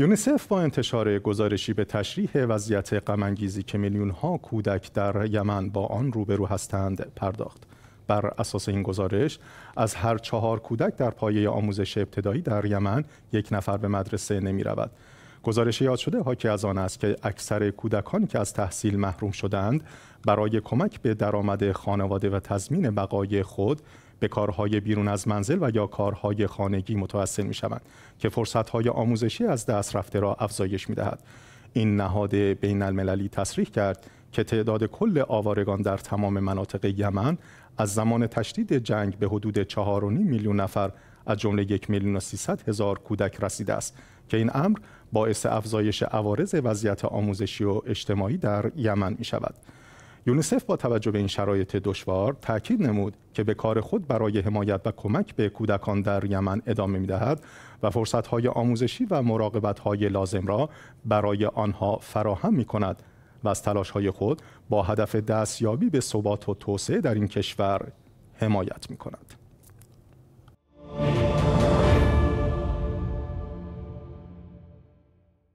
یونیسف با انتشار گزارشی به تشریح وضعیت غمانگیزی که میلیونها کودک در یمن با آن روبرو هستند پرداخت بر اساس این گزارش از هر چهار کودک در پایه آموزش ابتدایی در یمن یک نفر به مدرسه نمی رود گزارش یاد شده که از آن است که اکثر کودکانی که از تحصیل محروم شدند برای کمک به درآمد خانواده و تضمین بقای خود به کارهای بیرون از منزل و یا کارهای خانگی متوسل می شوند که فرصتهای آموزشی از دست رفته را افزایش می دهد. این نهاد بین المللی تصریح کرد که تعداد کل آوارگان در تمام مناطق یمن از زمان تشدید جنگ به حدود 4.5 میلیون نفر از جمله یک میلیون و هزار کودک رسیده است که این امر باعث افزایش عوارض وضعیت آموزشی و اجتماعی در یمن می شود. یونیسف با توجه به این شرایط دشوار تاکید نمود که به کار خود برای حمایت و کمک به کودکان در یمن ادامه می دهد و های آموزشی و های لازم را برای آنها فراهم می کند و از های خود با هدف دستیابی به ثبات و توسعه در این کشور حمایت می کند.